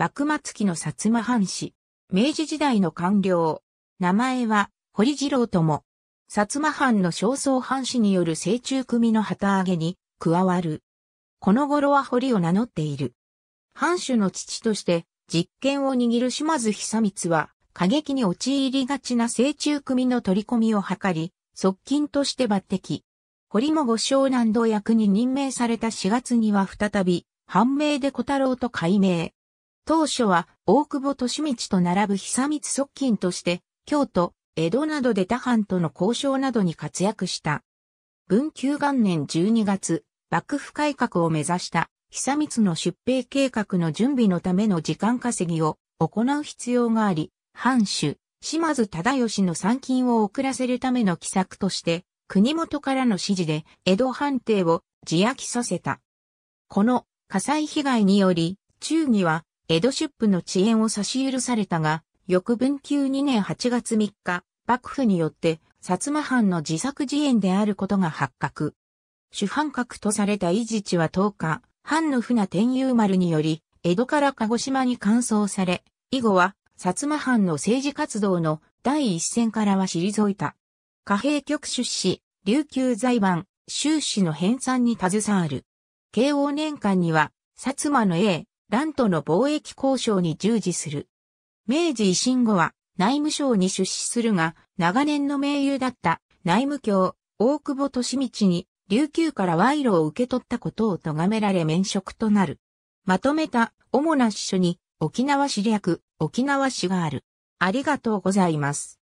幕末期の薩摩藩士、明治時代の官僚、名前は堀次郎とも、薩摩藩の少壮藩士による成中組の旗揚げに加わる。この頃は堀を名乗っている。藩主の父として実権を握る島津久光は過激に陥りがちな成中組の取り込みを図り、側近として抜擢。堀も五湘南度役に任命された4月には再び、判明で小太郎と改名。当初は大久保利道と並ぶ久光側近として、京都、江戸などで他藩との交渉などに活躍した。文久元年12月、幕府改革を目指した久光の出兵計画の準備のための時間稼ぎを行う必要があり、藩主、島津忠義の参勤を遅らせるための奇策として、国元からの指示で江戸藩邸を自焼きさせた。この火災被害により、忠義は江戸出府の遅延を差し許されたが、翌文久2年8月3日、幕府によって、薩摩藩の自作自演であることが発覚。主犯格とされた伊地知は10日、藩の船天遊丸により、江戸から鹿児島に完走され、以後は、薩摩藩の政治活動の第一線からは退いた。貨幣局出資、琉球財番、収支の編纂に携わる。慶応年間には、薩摩の英、乱との貿易交渉に従事する。明治維新後は内務省に出資するが、長年の盟友だった内務卿、大久保利道に琉球から賄賂を受け取ったことを咎められ免職となる。まとめた主な支所に沖縄市略、沖縄市がある。ありがとうございます。